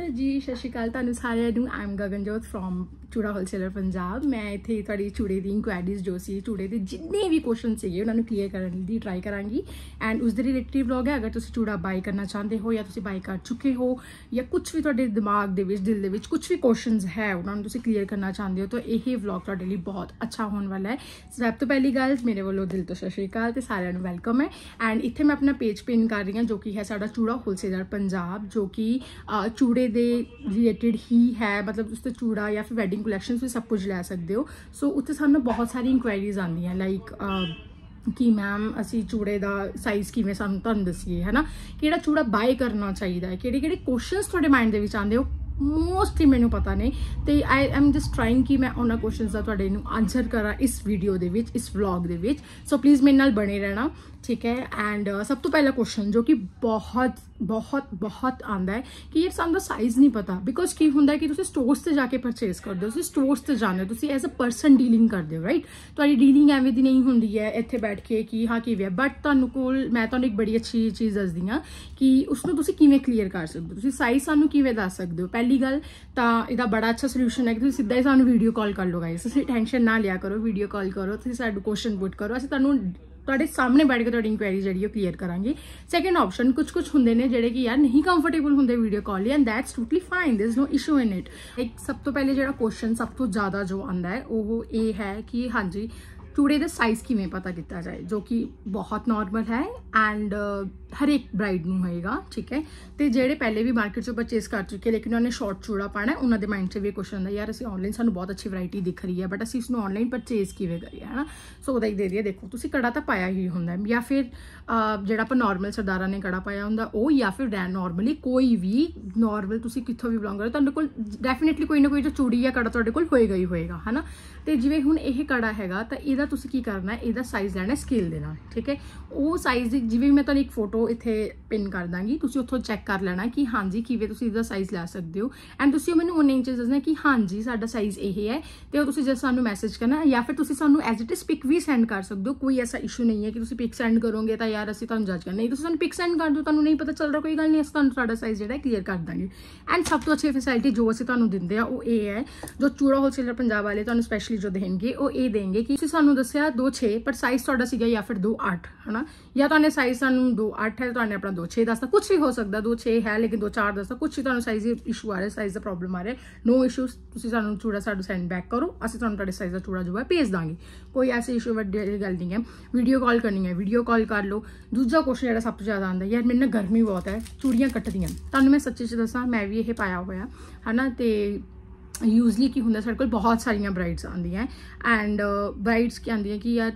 hello ਜੀ ਸਤਿ ਸ਼੍ਰੀ ਅਕਾਲ ਤੁਹਾਨੂੰ ਸਾਰਿਆਂ ਨੂੰ I'm Gaganjot from Chooda wholesaler Punjab ਮੈਂ ਇੱਥੇ ਤੁਹਾਡੀ ਚੂੜੇ ਦੀ ਇਨਕੁਆਇਰੀਜ਼ ਜੋ ਸੀ ਚੂੜੇ ਦੇ ਜਿੰਨੇ ਵੀ ਕੁਐਸਚਨ ਸੀਗੇ ਉਹਨਾਂ ਨੂੰ ਕਲੀਅਰ ਕਰਨ ਦੀ ਟਰਾਈ ਕਰਾਂਗੀ ਐਂਡ ਉਸ ਦੇ ਰਿਲੇਟਿਵ ਵਲੌਗ ਹੈ ਅਗਰ ਤੁਸੀਂ ਚੂੜਾ ਬਾਈ ਕਰਨਾ ਚਾਹੁੰਦੇ ਹੋ ਜਾਂ ਤੁਸੀਂ ਬਾਈ ਕਰ ਚੁੱਕੇ ਹੋ ਜਾਂ ਕੁਝ ਵੀ ਤੁਹਾਡੇ ਦਿਮਾਗ ਦੇ ਵਿੱਚ ਦਿਲ ਦੇ ਵਿੱਚ ਕੁਝ ਵੀ ਕੁਐਸਚਨਸ ਹੈ ਉਹਨਾਂ ਨੂੰ ਤੁਸੀਂ ਕਲੀਅਰ ਕਰਨਾ ਚਾਹੁੰਦੇ ਹੋ ਤਾਂ ਇਹ ਵਲੌਗ ਤੁਹਾਡੇ ਲਈ ਬਹੁਤ ਅੱਛਾ ਹੋਣ ਵਾਲਾ ਹੈ ਸਭ ਤੋਂ ਪਹਿਲੀ ਗੱਲ ਮੇਰੇ ਵੱਲੋਂ ਦਿਲ ਤੋਂ ਸਤਿ ਸ਼੍ਰੀ ਅਕਾਲ ਤੇ ਸਾਰਿਆਂ ਨੂੰ ਵੈਲਕਮ ਹੈ ਐਂਡ ਇੱਥੇ ਮੈਂ ਆਪਣਾ ਪੇਜ ਪਿਨ ਕਰ ਰਹੀ ਹਾਂ ਜੋ ਕਿ ਹੈ ਸਾਡਾ ਚੂੜਾ ਹੋਲਸੇਲਰ ਪੰਜਾਬ ਜੋ ਕਿ ਚੂੜੇ ਦੇ ਰਿਲੇਟਡ ਹੀ ਹੈ ਮਤਲਬ ਉਸ ਤੇ ਚੂੜਾ ਜਾਂ ਫਿਰ ਵੈਡਿੰਗ ਕਲੈਕਸ਼ਨਸ ਵੀ ਸਭ ਕੁਝ ਲੈ ਸਕਦੇ ਹੋ ਸੋ ਉੱਥੇ ਸਾਨੂੰ ਬਹੁਤ ਸਾਰੀ ਇਨਕੁਆਇਰੀਜ਼ ਆਉਂਦੀਆਂ ਲਾਈਕ ਕਿ ਮੈਮ ਅਸੀਂ ਚੂੜੇ ਦਾ ਸਾਈਜ਼ ਕਿਵੇਂ ਸਾਨੂੰ ਤੁਹਾਨੂੰ ਦਸੀਏ ਹੈਨਾ ਕਿਹੜਾ ਚੂੜਾ ਬਾਏ ਕਰਨਾ ਚਾਹੀਦਾ ਹੈ ਕਿਹੜੇ ਕਿਹੜੇ ਕੁਐਸਚਨਸ ਤੁਹਾਡੇ ਮਾਈਂਡ ਦੇ ਵਿੱਚ ਆਉਂਦੇ ਹੋ ਮੋਸਟਲੀ ਮੈਨੂੰ ਪਤਾ ਨਹੀਂ ਤੇ ਆਈ ਐਮ ਜਸਟ ਟ੍ਰਾਈਂਗ ਕਿ ਮੈਂ ਉਹਨਾਂ ਕੁਐਸਚਨਸ ਦਾ ਤੁਹਾਡੇ ਨੂੰ ਆਨਸਰ ਕਰਾਂ ਇਸ ਵੀਡੀਓ ਦੇ ਵਿੱਚ ਇਸ ਵਲੌਗ ਦੇ ਵਿੱਚ ਸੋ ਪਲੀਜ਼ ਮੇਰੇ ਨਾਲ ਬਣੇ ਰਹਿਣਾ ਠੀਕ ਹੈ ਐਂਡ ਸਭ ਤੋਂ ਪਹਿਲਾ ਕੁਐਸਚਨ ਜੋ ਕਿ ਬਹੁਤ ਬਹੁਤ ਬਹੁਤ ਆਂਦਾ ਹੈ ਕਿ ਇਹ ਸਾਨੂੰ ਦਾ ਸਾਈਜ਼ ਨਹੀਂ ਪਤਾ ਬਿਕੋਜ਼ ਕੀ ਹੁੰਦਾ ਕਿ ਤੁਸੀਂ ਸਟੋਰਸ ਤੇ ਜਾ ਕੇ ਪਰਚੇਸ ਕਰਦੇ ਹੋ ਤੁਸੀਂ ਸਟੋਰਸ ਤੇ ਜਾਂਦੇ ਹੋ ਤੁਸੀਂ ਐਜ਼ ਅ ਪਰਸਨ ਡੀਲਿੰਗ ਕਰਦੇ ਹੋ ਰਾਈਟ ਤੁਹਾਡੀ ਡੀਲਿੰਗ ਐਵੇਂ ਦੀ ਨਹੀਂ ਹੁੰਦੀ ਹੈ ਇੱਥੇ ਬੈਠ ਕੇ ਕਿ ਹਾਂ ਕੀ ਵੇ ਬਟ ਤੁਹਾਨੂੰ ਕੋਲ ਮੈਂ ਤੁਹਾਨੂੰ ਇੱਕ ਬੜੀ ਅੱਛੀ ਚੀਜ਼ ਦੱਸਦੀ ਹਾਂ ਕਿ ਉਸ ਨੂੰ ਤੁਸੀਂ ਕਿਵੇਂ ਕਲੀਅਰ ਕਰ ਸਕਦੇ ਹੋ ਤੁਸੀਂ ਸਾਈਜ਼ ਸਾਨੂੰ ਕਿਵੇਂ ਦੱਸ ਸਕਦੇ ਹੋ ਪਹਿਲੇ ਪਹਿਲੀ ਗੱਲ ਤਾਂ ਇਹਦਾ ਬੜਾ ਅੱਛਾ ਸੋਲੂਸ਼ਨ ਹੈ ਕਿ ਤੁਸੀਂ ਸਿੱਧਾ ਹੀ ਸਾਨੂੰ ਵੀਡੀਓ ਕਾਲ ਕਰ ਲਓ ਗਾਇਸ ਤੁਸੀਂ ਟੈਨਸ਼ਨ ਨਾ ਲਿਆ ਕਰੋ ਵੀਡੀਓ ਕਾਲ ਕਰੋ ਤੁਸੀਂ ਸਾਡਾ ਕੁਐਸਚਨ ਪੁੱਟ ਕਰੋ ਅਸੀਂ ਤੁਹਾਨੂੰ ਤੁਹਾਡੇ ਸਾਹਮਣੇ ਬੈਠ ਕੇ ਤੁਹਾਡੀ ਇਨਕੁਆਇਰੀ ਜਿਹੜੀ ਉਹ ਕਲੀਅਰ ਕਰਾਂਗੇ ਸੈਕੰਡ ਆਪਸ਼ਨ ਕੁਝ ਕੁਝ ਹੁੰਦੇ ਨੇ ਜਿਹੜੇ ਕਿ ਯਾਰ ਨਹੀਂ ਕੰਫਰਟੇਬਲ ਹੁੰਦੇ ਵੀਡੀਓ ਕਾਲ ਲਈ and that's totally fine there is no issue in it ਇੱਕ ਸਭ ਤੋਂ ਪਹਿਲੇ ਜਿਹੜਾ ਕੁਐਸਚਨ ਸਭ ਤੋਂ ਜ਼ਿਆਦਾ ਜੋ ਆਂਦਾ ਹੈ ਉਹ ਇਹ ਹੈ ਕਿ ਹਾਂਜੀ चूड़े का साइज किमें पता किया जाए जो कि बहुत नॉर्मल है एंड uh, हर एक ब्राइड में होएगा ठीक है तो जेडे पहले भी मार्केट से परचेज कर चुके लेकिन उन्होंने शॉर्ट चूड़ा पाना है उन्होंने माइंड से भी क्वेश्चन आता यार अभी ऑनलाइन सूँ बहुत अच्छी वरायटी दिख रही है बट असी इसमें ऑनलाइन परचेज किए करिए है ना सो उदा ही दे रही देखो तुम्हें कड़ा तो पाया ही होंगे या फिर जो जरा नॉर्मल सरदारा ने कड़ा पाया हों या फिर डैन नॉर्मली कोई भी नॉर्मल तुम कितों भी बिलोंग करो तो डेफिनेटली कोई ना कोई जो चूड़ी या कड़ा तो होएगा ही होएगा है ना तो जिमें हूँ यह कड़ा है तो यदा ਤੁਸੀਂ ਕੀ ਕਰਨਾ ਹੈ ਇਹਦਾ ਸਾਈਜ਼ ਲੈਣਾ ਸਕੇਲ ਦੇ ਨਾਲ ਠੀਕ ਹੈ ਉਹ ਸਾਈਜ਼ ਜਿਵੇਂ ਮੈਂ ਤੁਹਾਨੂੰ ਇੱਕ ਫੋਟੋ ਇੱਥੇ ਪਿਨ ਕਰ ਦਾਂਗੀ ਤੁਸੀਂ ਉੱਥੋਂ ਚੈੱਕ ਕਰ ਲੈਣਾ ਕਿ ਹਾਂਜੀ ਕਿਵੇਂ ਤੁਸੀਂ ਇਹਦਾ ਸਾਈਜ਼ ਲੈ ਸਕਦੇ ਹੋ ਐਂਡ ਤੁਸੀਂ ਮੈਨੂੰ 1 ਇੰਚ ਦੱਸਣਾ ਕਿ ਹਾਂਜੀ ਸਾਡਾ ਸਾਈਜ਼ ਇਹ ਹੈ ਤੇ ਤੁਸੀਂ ਜਸ ਸਾਨੂੰ ਮੈਸੇਜ ਕਰਨਾ ਜਾਂ ਫਿਰ ਤੁਸੀਂ ਸਾਨੂੰ ਐਜ਼ ਇਟ ਇਜ਼ ਪਿਕ ਵੀ ਸੈਂਡ ਕਰ ਸਕਦੇ ਹੋ ਕੋਈ ਐਸਾ ਇਸ਼ੂ ਨਹੀਂ ਹੈ ਕਿ ਤੁਸੀਂ ਪਿਕ ਸੈਂਡ ਕਰੋਗੇ ਤਾਂ ਯਾਰ ਅਸੀਂ ਤੁਹਾਨੂੰ ਜੱਜ ਕਰਨਾ ਨਹੀਂ ਤੁਸੀਂ ਸਾਨੂੰ ਪਿਕ ਸੈਂਡ ਕਰ ਦਿਓ ਤੁਹਾਨੂੰ ਨਹੀਂ ਪਤਾ ਚੱਲ ਰਿਹਾ ਕੋਈ ਗੱਲ ਨਹੀਂ ਅਸੀਂ ਤੁਹਾਨੂੰ ਸਾਡਾ ਸਾਈਜ਼ ਜਿਹੜਾ ਕਲੀਅਰ ਕਰ ਦਾਂਗੇ ਐਂਡ ਸਭ ਤੋਂ ਅੱਛੀ ਫੈਸਿਲਿਟੀ ਜੋ ਅਸੀਂ ਤੁਹਾਨੂੰ ਦਿੰਦੇ ਆ ਉਹ ਇਹ ਹੈ ਜੋ ਚੂੜਾ ਹੋਲਸੇਲਰ ਪੰਜਾਬ ਵਾਲੇ ਤੁਹਾਨੂੰ ਸਪੈਸ਼ਲੀ ਜੋ ਦੇਣਗੇ ਉਹ ਇਹ ਦੇਣਗੇ ਕਿ ਤੁਸੀਂ ਸਾਨੂੰ ਤੁਹਾਨੂੰ ਦੱਸਿਆ 26 ਪਰ ਸਾਈਜ਼ ਤੁਹਾਡਾ ਸੀਗਾ ਜਾਂ ਫਿਰ 28 ਹਨਾ ਜਾਂ ਤੁਹਾਨੂੰ ਸਾਈਜ਼ ਸਾਨੂੰ 28 ਹੈ ਤੁਹਾਨੂੰ ਆਪਣਾ 26 ਦੱਸਦਾ ਕੁਝ ਵੀ ਹੋ ਸਕਦਾ 26 ਹੈ ਲੇਕਿਨ 24 ਦੱਸਦਾ ਕੁਝ ਵੀ ਤੁਹਾਨੂੰ ਸਾਈਜ਼ ਇਸ਼ੂ ਆ ਰਿਹਾ ਸਾਈਜ਼ ਦਾ ਪ੍ਰੋਬਲਮ ਆ ਰਿਹਾ ਨੋ ਇਸ਼ੂਸ ਤੁਸੀਂ ਸਾਨੂੰ ਚੂੜਾ ਸਾਡਾ ਸੈਂਡ ਬੈਕ ਕਰੋ ਅਸੀਂ ਤੁਹਾਨੂੰ ਤੁਹਾਡੇ ਸਾਈਜ਼ ਦਾ ਚੂੜਾ ਜੋ ਹੈ ਭੇਜ ਦਾਂਗੇ ਕੋਈ ਐਸੀ ਇਸ਼ੂ ਵੱਡੀ ਗੱਲ ਨਹੀਂ ਹੈ ਵੀਡੀਓ ਕਾਲ ਕਰਨੀ ਹੈ ਵੀਡੀਓ ਕਾਲ ਕਰ ਲਓ ਦੂਜਾ ਕੁਝ ਜਿਹੜਾ ਸਭ ਤੋਂ ਜ਼ਿਆਦਾ ਆਉਂਦਾ ਯਾਰ ਮੈਨੂੰ ਨਾ ਗਰਮੀ ਬਹੁਤ ਹੈ ਚੂੜੀਆਂ ਕੱਟਦੀਆਂ ਤੁਹਾਨੂੰ ਮੈਂ ਸੱਚੀ ਚ ਦੱਸਾਂ ਮੈਂ ਵੀ ਇਹ ਪਾਇਆ ਹੋਇਆ ਹਨਾ ਤੇ ਯੂਜ਼ਲੀ ਕੀ ਹੁੰਦਾ ਸਾਡੇ ਕੋਲ ਬਹੁਤ ਸਾਰੀਆਂ ਬ੍ਰਾਈਡਸ ਆਉਂਦੀਆਂ ਐਂਡ ਬ੍ਰਾਈਡਸ ਕੀ ਆਉਂਦੀਆਂ ਕਿ ਯਾਰ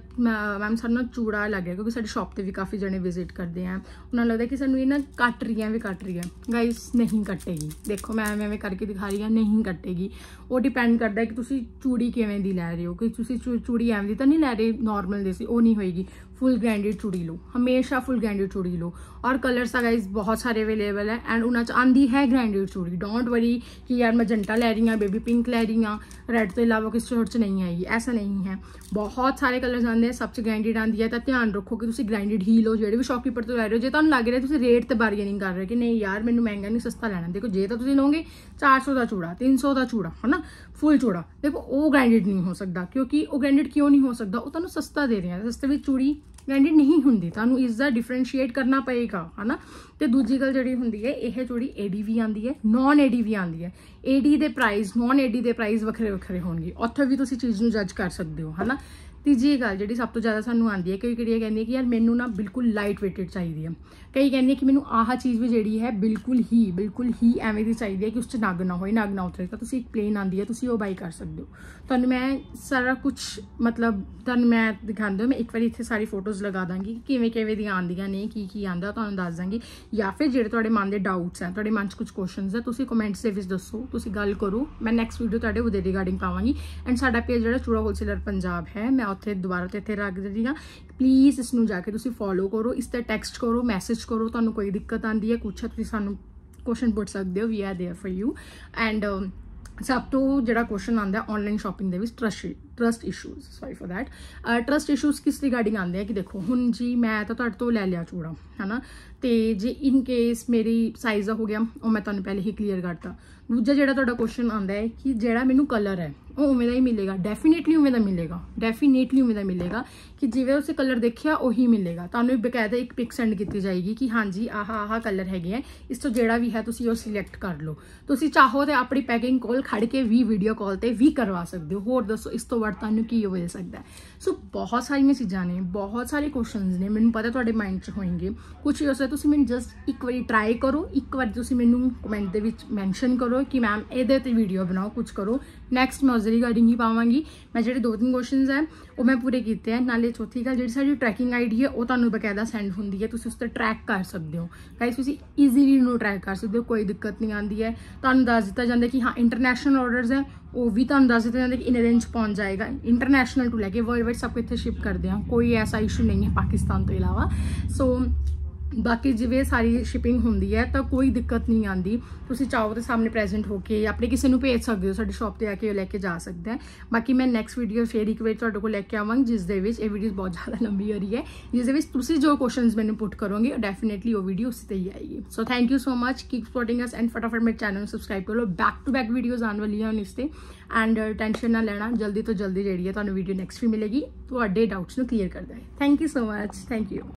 ਮੈਮ ਸਾਨੂੰ ਨਾ ਚੂੜਾ ਲੱਗਿਆ ਕਿਉਂਕਿ ਸਾਡੇ ਸ਼ਾਪ ਤੇ ਵੀ ਕਾਫੀ ਜਣੇ ਵਿਜ਼ਿਟ ਕਰਦੇ ਆ ਉਹਨਾਂ ਲੱਗਦਾ ਕਿ ਸਾਨੂੰ ਇਹ ਨਾ ਕੱਟ ਰੀਆਂ ਵੀ ਕੱਟ ਰਹੀ ਹੈ ਗਾਇਸ ਨਹੀਂ ਕੱਟੇਗੀ ਦੇਖੋ ਮੈਂ ਐਵੇਂ ਐਵੇਂ ਕਰਕੇ ਦਿਖਾ ਰਹੀ ਆ ਨਹੀਂ ਕੱਟੇਗੀ ਉਹ ਡਿਪੈਂਡ ਕਰਦਾ ਕਿ ਤੁਸੀਂ ਚੂੜੀ ਕਿਵੇਂ ਦੀ ਲੈ ਰਹੇ ਹੋ ਕਿ ਤੁਸੀਂ ਚੂੜੀ ਐਵੇਂ ਦੀ ਤਾਂ ਨਹੀਂ ਲੈ ਰਹੇ ਨਾਰਮਲ ਦੇ ਸੀ ਉਹ ਨਹੀਂ ਹੋਏਗੀ फुल ग्रैंडेड चूड़ी लो हमेशा फुल ग्रैंडेड चूड़ी लो और कलर्स अगाइज बहुत सारे अवेलेबल है एंड उन्हें आंधी है ग्रैंडेड चूड़ी डोंट वरी कि यार मैं जंटा लै रही हूँ बेबी पिंक लै रही हूँ रेड तो अलावा किस चोट नहीं आएगी ऐसा नहीं है बहुत सारे कलर आते हैं सब सबसे ग्रैंडेड आंधी है तो ध्यान रखो कि तुम ग्रैंडेड ही लो जो भी शॉपकीपर तो लै रहे हो जो तुम लग रहा है रेट तो बारगेनिंग कर रहे कि नहीं यार मैं महंगा नहीं सस्ता लेना देखो जे तो तुम लोगे चार सौ का चूड़ा तीन सौ का चूड़ा है ना फुल चूड़ा देखो वो ग्रैंडेड नहीं हो सकता क्योंकि वो ग्रैंडेड क्यों नहीं हो सकता वो तुम सस्ता दे रहे हैं सस्ते में चूड़ी ਬ੍ਰਾਂਡਡ ਨਹੀਂ ਹੁੰਦੀ ਤੁਹਾਨੂੰ ਇਸ ਦਾ ਡਿਫਰੈਂਸ਼ੀਏਟ ਕਰਨਾ ਪਏਗਾ ਹਨਾ ਤੇ ਦੂਜੀ ਗੱਲ ਜਿਹੜੀ ਹੁੰਦੀ ਹੈ ਇਹ ਥੋੜੀ ਵੀ ਆਂਦੀ ਹੈ ਨਾਨ ਵੀ ਆਂਦੀ ਹੈ ਏਡੀ ਦੇ ਪ੍ਰਾਈਸ ਨਾਨ ਏਡੀ ਦੇ ਪ੍ਰਾਈਸ ਵੱਖਰੇ ਵੱਖਰੇ ਹੋਣਗੇ ਉੱਥੇ ਵੀ ਤੁਸੀਂ ਚੀਜ਼ ਨੂੰ ਜੱਜ ਕਰ ਸਕਦੇ ਹੋ ਹਨਾ ਤੀਜੀ ਗੱਲ ਜਿਹੜੀ ਸਭ ਤੋਂ ਜ਼ਿਆਦਾ ਸਾਨੂੰ ਆਉਂਦੀ ਹੈ ਕਈ ਕਿਹੜੀਆਂ ਕਹਿੰਦੀਆਂ ਕਿ ਯਾਰ ਮੈਨੂੰ ਨਾ ਬਿਲਕੁਲ ਲਾਈਟ weighted ਚਾਹੀਦੀ ਹੈ ਕਈ ਕਹਿੰਦੀਆਂ ਕਿ ਮੈਨੂੰ ਆਹ ਚੀਜ਼ ਵੀ ਜਿਹੜੀ ਹੈ ਬਿਲਕੁਲ ਹੀ ਬਿਲਕੁਲ ਹੀ ਐਵੇਂ ਦੀ ਚਾਹੀਦੀ ਹੈ ਕਿ ਉਸ 'ਚ ਨਗ ਨਾ ਹੋਏ ਨਗ ਨਾ ਉਤਰੇ ਤਾਂ ਤੁਸੀਂ ਇੱਕ ਪਲੇਨ ਆਂਦੀ ਹੈ ਤੁਸੀਂ ਉਹ ਬਾਈ ਕਰ ਸਕਦੇ ਹੋ ਤੁਹਾਨੂੰ ਮੈਂ ਸਾਰਾ ਕੁਝ ਮਤਲਬ ਤੁਹਾਨੂੰ ਮੈਂ ਦਿਖਾਉਂਦਾ ਮੈਂ ਇੱਕ ਵਾਰੀ ਇੱਥੇ ਸਾਰੀ ਫੋਟੋਜ਼ ਲਗਾ ਦਾਂਗੀ ਕਿਵੇਂ ਕਿਵੇਂ ਦੀਆਂ ਆਂਦੀਆਂ ਨੇ ਕੀ ਕੀ ਆਂਦਾ ਤੁਹਾਨੂੰ ਦੱਸ ਦਾਂਗੀ ਜਾਂ ਫਿਰ ਜਿਹੜੇ ਤੁਹਾਡੇ ਮਨ ਦੇ ਡਾਊਟਸ ਹੈ ਤੁਹਾਡੇ ਮਨ 'ਚ ਕੁਝ ਕੁਐਸਚਨਸ ਹੈ ਤੁਸੀਂ ਕਮੈਂਟਸ ਦੇ ਵਿੱਚ ਦੱਸੋ ਤੁਸੀਂ ਗੱਲ ਕਰੋ ਮੈਂ ਨੈਕਸਟ ਵੀਡੀਓ ਤੁਹਾਡੇ ਉਹਦੇ ਰਿਗਾਰਡਿੰਗ ਪਾਵਾਂਗੀ ਐਂਡ ਸਾਡਾ ਪੇਜ ਜਿਹੜਾ ਚੂੜਾ ਹੋਲਸੇਲਰ ਪੰਜਾਬ ਹੈ ਮੈਂ ਉੱਥੇ ਦੁਬਾਰਾ ਤੇ ਇੱਥੇ ਰੱਖ ਹਾਂ ਪਲੀਜ਼ ਇਸ ਨੂੰ ਜਾ ਕੇ ਤੁਸੀਂ ਫੋਲੋ ਕਰੋ ਇਸ ਤੇ ਟੈਕਸਟ ਕਰੋ ਮੈਸੇਜ ਕਰੋ ਤੁਹਾਨੂੰ ਕੋਈ ਦਿੱਕਤ ਆਂਦੀ ਹੈ ਕੁਛ ਤੁਸੀਂ ਸਾਨੂੰ ਕੁਐਸਚਨ ਪੁੱਛ ਸਕਦੇ ਹੋ we are there for you and ਸਭ ਤੋਂ ਜਿਹੜਾ ਕੁਐਸਚਨ ਆਂਦਾ ਆਨਲਾਈਨ ਸ਼ਾਪਿੰਗ ਦੇ ਵਿੱਚ trust trust issues sorry for that trust issues ਕਿਸ ਰਿਗਾਰਡਿੰਗ ਆਂਦੇ ਆ ਕਿ ਦੇਖੋ ਹੁਣ ਜੀ ਮੈਂ ਤਾਂ ਤੁਹਾਡੇ ਤੋਂ ਲੈ ਲਿਆ ਚੂੜਾ ਹਨਾ ਤੇ ਜੇ ਇਨ ਕੇਸ ਮੇਰੀ ਸਾਈਜ਼ ਦਾ ਹੋ ਗਿਆ ਉਹ ਮੈਂ ਤੁਹਾਨੂੰ ਪਹਿਲੇ ਹੀ ਕਲੀਅਰ ਕਰਤਾ ਦੂਜਾ ਜਿਹੜਾ ਤੁਹਾਡਾ ਕੁਐਸਚਨ ਆਉਂਦਾ ਹੈ ਕਿ ਜਿਹੜਾ ਮੈਨੂੰ ਕਲਰ ਹੈ ਉਹ ਉਵੇਂ ਦਾ ਹੀ ਮਿਲੇਗਾ ਡੈਫੀਨੇਟਲੀ ਉਵੇਂ ਦਾ ਮਿਲੇਗਾ ਡੈਫੀਨੇਟਲੀ ਉਵੇਂ ਦਾ ਮਿਲੇਗਾ ਕਿ ਜਿਵੇਂ ਉਸੇ ਕਲਰ ਦੇਖਿਆ ਉਹੀ ਮਿਲੇਗਾ ਤੁਹਾਨੂੰ ਬਕਾਇਦਾ ਇੱਕ ਪਿਕ ਸੈਂਡ ਕੀਤੀ ਜਾਏਗੀ ਕਿ ਹਾਂਜੀ ਆਹ ਆਹ ਕਲਰ ਹੈਗੇ ਆ ਇਸ ਤੋਂ ਜਿਹੜਾ ਵੀ ਹੈ ਤੁਸੀਂ ਉਹ ਸਿਲੈਕਟ ਕਰ ਲਓ ਤੁਸੀਂ ਚਾਹੋ ਤੇ ਆਪਣੀ ਪੈਕਿੰਗ ਕੋਲ ਖੜ ਕੇ ਵੀ ਵੀਡੀਓ ਕਾਲ ਤੇ ਵੀ ਕਰਵਾ ਸਕਦੇ ਹੋ ਹੋਰ ਦੱਸੋ ਇਸ ਤੋਂ ਵੱਧ ਤੁਹਾਨੂੰ ਕੀ ਹੋ ਸਕਦਾ ਸੋ ਬਹੁਤ ਸਾਰੀਆਂ ਚੀਜ਼ਾਂ ਨੇ ਬਹੁਤ ਸਾਰੇ ਕੁਐਸਚਨਸ ਨੇ ਮੈਨੂੰ ਪਤਾ ਤੁਹਾਡੇ ਮਾਈਂਡ 'ਚ ਹੋਣਗੇ ਕੁਝ ਉਸੇ ਤੁਸੀਂ ਮੈਨੂੰ ਜਸਟ ਇੱਕ ਵਾਰੀ ਟਰਾਈ ਕਰੋ ਇੱਕ ਵਾਰ ਤੁਸੀਂ ਮੈਨੂੰ ਕਮੈਂਟ ਦੇ ਵਿੱਚ ਮੈਂਸ਼ਨ ਕਰੋ ਕਿ ਮੈਮ ਇਹਦੇ ਤੇ ਵੀਡੀਓ ਬਣਾਓ ਕੁਝ ਕਰੋ ਨੈਕਸਟ ਮੈਂ ਉਸ ਰਿਗਾਰਡਿੰਗ ਹੀ ਪਾਵਾਂਗੀ ਮੈਂ ਜਿਹੜੇ ਦੋ ਤਿੰਨ ਕੁਐਸਚਨਸ ਹੈ ਉਹ ਮੈਂ ਪੂਰੇ ਕੀਤੇ ਹੈ ਨਾਲੇ ਚੌਥੀ ਗੱਲ ਜਿਹੜੀ ਸਾਡੀ ਟਰੈਕਿੰਗ ਆਈਡੀ ਹੈ ਉਹ ਤੁਹਾਨੂੰ ਬਕਾਇਦਾ ਸੈਂਡ ਹੁੰਦੀ ਹੈ ਤੁਸੀਂ ਉਸ ਤੇ ਟਰੈਕ ਕਰ ਸਕਦੇ ਹੋ ਗਾਇਸ ਤੁਸੀਂ ਈਜ਼ੀਲੀ ਨੂੰ ਟਰੈਕ ਕਰ ਸਕਦੇ ਹੋ ਕੋਈ ਦਿੱਕਤ ਨਹੀਂ ਆਉਂਦੀ ਹੈ ਤੁਹਾਨੂੰ ਦੱਸ ਦਿੱਤਾ ਜਾਂਦਾ ਕਿ ਹਾਂ ਇੰਟਰਨੈਸ਼ਨਲ ਆਰਡਰਸ ਹੈ ਉਹ ਵੀ ਤੁਹਾਨੂੰ ਦੱਸ ਦਿੱਤਾ ਜਾਂਦਾ ਕਿ ਇਨੇ ਰੇਂਜ ਪਹੁੰਚ ਜਾਏਗਾ ਇੰਟਰਨੈਸ਼ਨਲ ਟੂ ਲੈ ਕੇ ਵਰਲਡ ਵਾਈਡ ਸਭ ਇੱਥੇ ਸ਼ਿਪ ਕਰਦੇ ਹਾਂ ਕੋਈ ਐਸਾ ਇਸ਼ੂ ਨਹੀਂ ਹੈ ਪਾਕਿਸਤਾਨ ਤੋਂ ਇਲਾਵਾ ਸੋ बाकी जिमें सारी शिपिंग होंगी है तो कोई दिक्कत नहीं आती तुम चाहो तो सामने प्रेजेंट होकर अपने किसी को भेज सकते हो साड़ी शॉप पर आके लैके जा सद बाकी मैं नैक्सट भीडियो फिर एक बार तेरे को लैके आवाग जिस दीडियो बहुत ज़्यादा लंबी हो रही है जिस जो क्वेश्चन मैंने पुट करोगे डेफिनेटली वो उस ही आएगी so thank you so much keep supporting us and फटाफट मेरे चैनल सबसक्राइब कर लो बैक टू बैक भीडियोज़ आने वाली हैं इससे एंड टेंशन ना लेना जल्दी तो जल्दी जी है वीडियो तो नैक्सट भी मिलेगी तो डाउट्स में क्लीयर कर दें thank you so much thank you